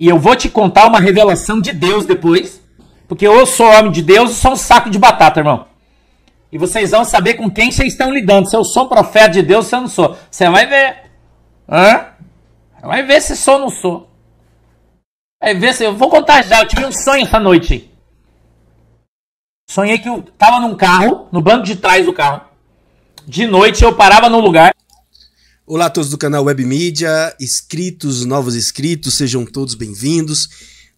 E eu vou te contar uma revelação de Deus depois. Porque eu sou homem de Deus ou sou um saco de batata, irmão. E vocês vão saber com quem vocês estão lidando. Se eu sou um profeta de Deus, se eu não sou. Você vai ver. Hã? Vai ver se sou ou não sou. Vai ver se. Eu vou contar já. Eu tive um sonho essa noite. Sonhei que eu tava num carro, no banco de trás do carro. De noite eu parava num lugar. Olá a todos do canal Web Mídia, inscritos, novos inscritos, sejam todos bem-vindos.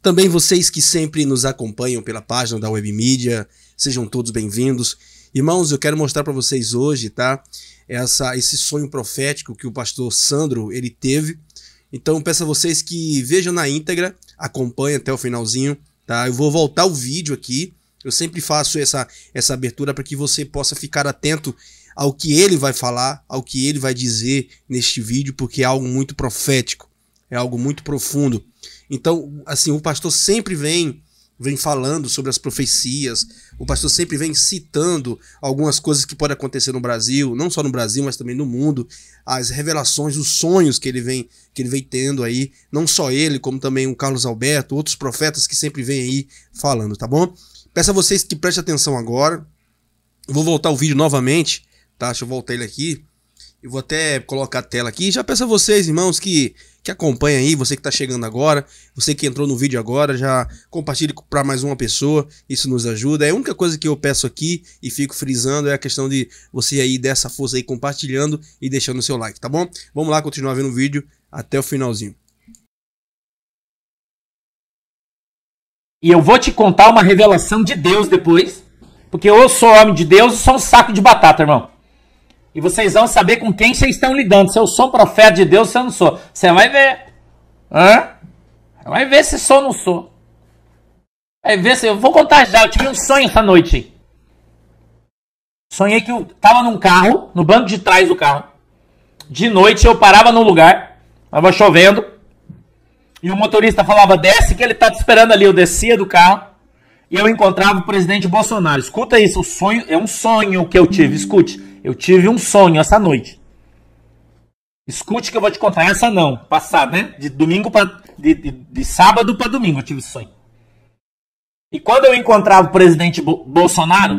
Também vocês que sempre nos acompanham pela página da Web Mídia, sejam todos bem-vindos. Irmãos, eu quero mostrar para vocês hoje, tá? Essa, esse sonho profético que o pastor Sandro ele teve. Então peço a vocês que vejam na íntegra, acompanhem até o finalzinho, tá? Eu vou voltar o vídeo aqui. Eu sempre faço essa, essa abertura para que você possa ficar atento ao que ele vai falar, ao que ele vai dizer neste vídeo, porque é algo muito profético, é algo muito profundo. Então, assim, o pastor sempre vem vem falando sobre as profecias, o pastor sempre vem citando algumas coisas que podem acontecer no Brasil, não só no Brasil, mas também no mundo, as revelações, os sonhos que ele vem que ele vem tendo aí, não só ele, como também o Carlos Alberto, outros profetas que sempre vem aí falando, tá bom? Peço a vocês que prestem atenção agora. Vou voltar o vídeo novamente Tá, deixa eu voltar ele aqui. Eu vou até colocar a tela aqui. Já peço a vocês, irmãos, que, que acompanham aí, você que está chegando agora, você que entrou no vídeo agora, já compartilhe para mais uma pessoa, isso nos ajuda. É a única coisa que eu peço aqui e fico frisando é a questão de você aí dessa força aí compartilhando e deixando o seu like, tá bom? Vamos lá continuar vendo o vídeo até o finalzinho. E eu vou te contar uma revelação de Deus depois, porque eu sou homem de Deus e sou um saco de batata, irmão. E vocês vão saber com quem vocês estão lidando. Se eu sou profeta de Deus, se eu não sou. Você vai ver. Hã? Vai ver se sou ou não sou. Vai ver se. Eu vou contar já. Eu tive um sonho essa noite. Sonhei que eu tava num carro, no banco de trás do carro. De noite eu parava num lugar, tava chovendo. E o motorista falava: desce que ele tá te esperando ali. Eu descia do carro e eu encontrava o presidente Bolsonaro. Escuta isso, o sonho é um sonho que eu tive, escute. Eu tive um sonho essa noite. Escute que eu vou te contar. Essa não, passada, né? De domingo para de, de, de, sábado para domingo eu tive sonho. E quando eu encontrava o presidente Bo Bolsonaro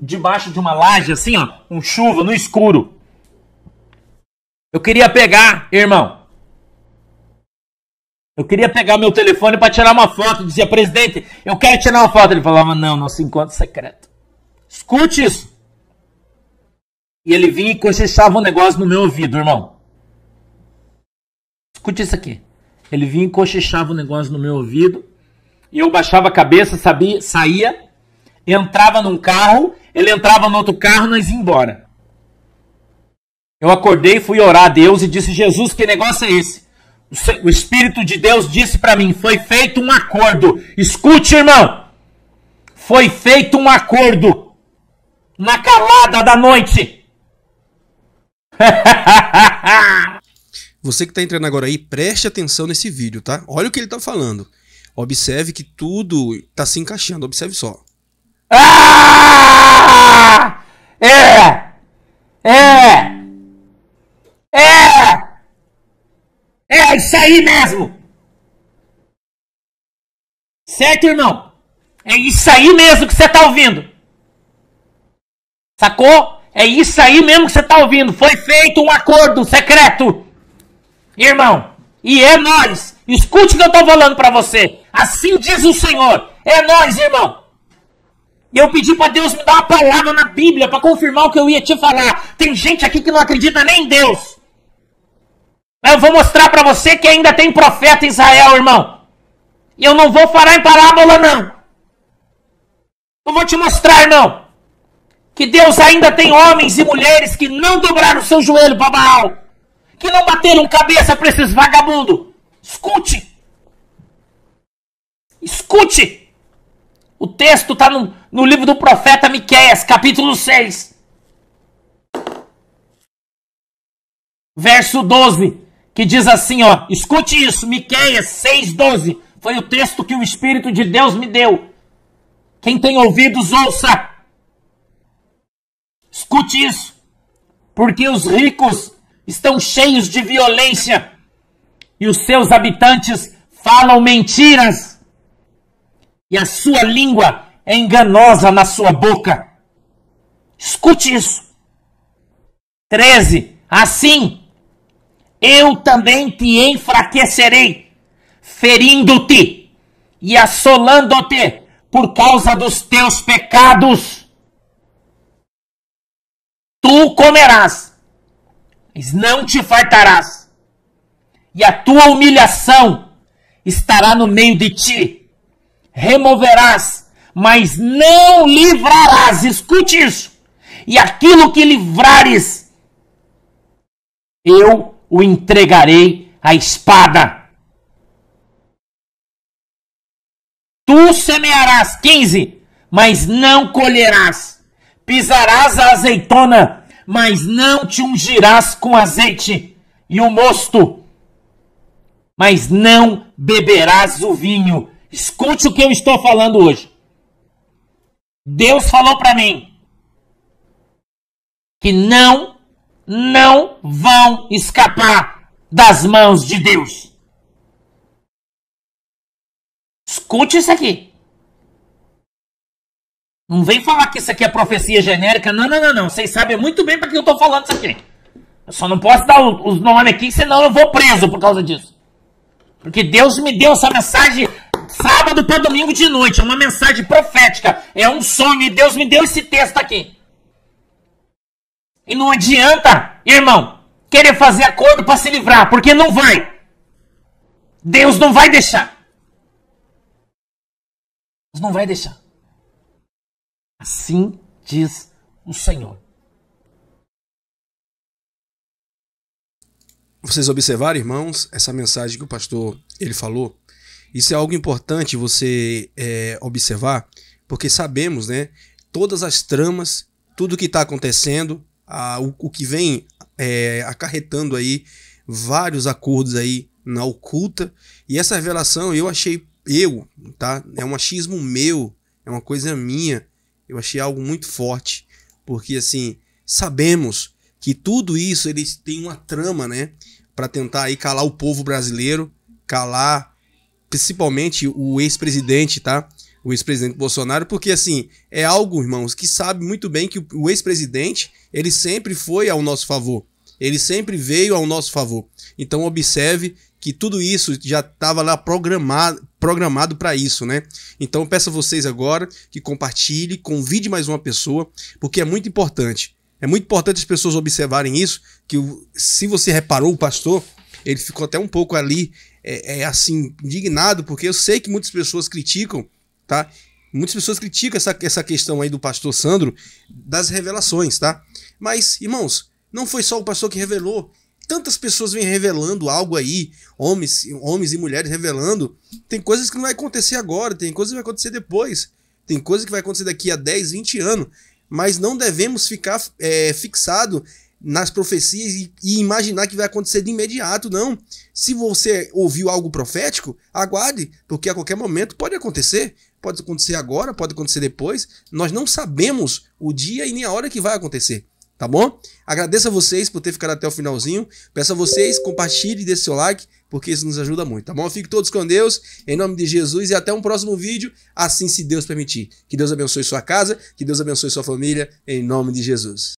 debaixo de uma laje assim, ó, com um chuva no escuro. Eu queria pegar, irmão. Eu queria pegar meu telefone para tirar uma foto. dizia, presidente, eu quero tirar uma foto. Ele falava, não, nosso encontro secreto. Escute isso. E ele vinha e cochichava um negócio no meu ouvido, irmão. Escute isso aqui. Ele vinha e cochichava um negócio no meu ouvido. E eu baixava a cabeça, sabia, saía, entrava num carro, ele entrava no outro carro, nós ia embora. Eu acordei, fui orar a Deus e disse: Jesus, que negócio é esse? O Espírito de Deus disse para mim: Foi feito um acordo. Escute, irmão. Foi feito um acordo na calada da noite. Você que está entrando agora aí, preste atenção nesse vídeo, tá? Olha o que ele está falando. Observe que tudo está se encaixando, observe só. Ah! É! É! É! É isso aí mesmo! Certo, irmão? É isso aí mesmo que você está ouvindo! Sacou? É isso aí mesmo que você está ouvindo. Foi feito um acordo secreto. Irmão, e é nós. Escute o que eu estou falando para você. Assim diz o Senhor. É nós, irmão. Eu pedi para Deus me dar uma palavra na Bíblia para confirmar o que eu ia te falar. Tem gente aqui que não acredita nem em Deus. Mas eu vou mostrar para você que ainda tem profeta em Israel, irmão. E eu não vou falar em parábola, não. Eu vou te mostrar, irmão que Deus ainda tem homens e mulheres que não dobraram seu joelho para Baal, que não bateram cabeça para esses vagabundos. Escute. Escute. O texto está no, no livro do profeta Miqueias, capítulo 6. Verso 12, que diz assim, ó, escute isso, Miqueias 12, Foi o texto que o espírito de Deus me deu. Quem tem ouvidos ouça. Escute isso. Porque os ricos estão cheios de violência e os seus habitantes falam mentiras. E a sua língua é enganosa na sua boca. Escute isso. 13. Assim, eu também te enfraquecerei, ferindo-te e assolando-te por causa dos teus pecados tu comerás, mas não te fartarás, e a tua humilhação estará no meio de ti. Removerás, mas não livrarás. Escute isso. E aquilo que livrares, eu o entregarei à espada. Tu semearás 15, mas não colherás pisarás a azeitona, mas não te ungirás com azeite e o mosto, mas não beberás o vinho. Escute o que eu estou falando hoje. Deus falou para mim que não, não vão escapar das mãos de Deus. Escute isso aqui. Não vem falar que isso aqui é profecia genérica. Não, não, não, não. Vocês sabem muito bem para que eu tô falando isso aqui. Eu só não posso dar os nomes aqui, senão eu vou preso por causa disso. Porque Deus me deu essa mensagem sábado para domingo de noite. É uma mensagem profética. É um sonho. E Deus me deu esse texto aqui. E não adianta, irmão, querer fazer acordo para se livrar, porque não vai. Deus não vai deixar. Deus não vai deixar. Assim diz o Senhor. Vocês observaram, irmãos, essa mensagem que o pastor ele falou? Isso é algo importante você é, observar, porque sabemos, né? Todas as tramas, tudo que está acontecendo, a, o, o, que vem é, acarretando aí vários acordos aí na oculta. E essa revelação eu achei eu, tá? É um achismo meu, é uma coisa minha. Eu achei algo muito forte, porque assim, sabemos que tudo isso eles têm uma trama, né, para tentar aí calar o povo brasileiro, calar principalmente o ex-presidente, tá? O ex-presidente Bolsonaro, porque assim, é algo, irmãos, que sabe muito bem que o ex-presidente, ele sempre foi ao nosso favor. Ele sempre veio ao nosso favor. Então observe que tudo isso já estava lá programado programado para isso, né? Então peço a vocês agora que compartilhe, convide mais uma pessoa, porque é muito importante. É muito importante as pessoas observarem isso, que se você reparou o pastor, ele ficou até um pouco ali, é, é assim, indignado, porque eu sei que muitas pessoas criticam, tá? Muitas pessoas criticam essa, essa questão aí do pastor Sandro das revelações, tá? Mas, irmãos, não foi só o pastor que revelou, tantas pessoas vêm revelando algo aí, homens, homens e mulheres revelando. Tem coisas que não vai acontecer agora, tem coisas que vai acontecer depois, tem coisas que vai acontecer daqui a 10, 20 anos, mas não devemos ficar é, fixado nas profecias e, e, imaginar que vai acontecer de imediato, não. Se você ouviu algo profético, aguarde, porque a qualquer momento pode acontecer. Pode acontecer agora, pode acontecer depois. Nós não sabemos o dia e nem a hora que vai acontecer tá bom? Agradeço a vocês por ter ficado até o finalzinho. Peço a vocês, compartilhem, dê seu like, porque isso nos ajuda muito, tá bom? Fiquem todos com Deus, em nome de Jesus, e até um próximo vídeo, assim se Deus permitir. Que Deus abençoe sua casa, que Deus abençoe sua família, em nome de Jesus.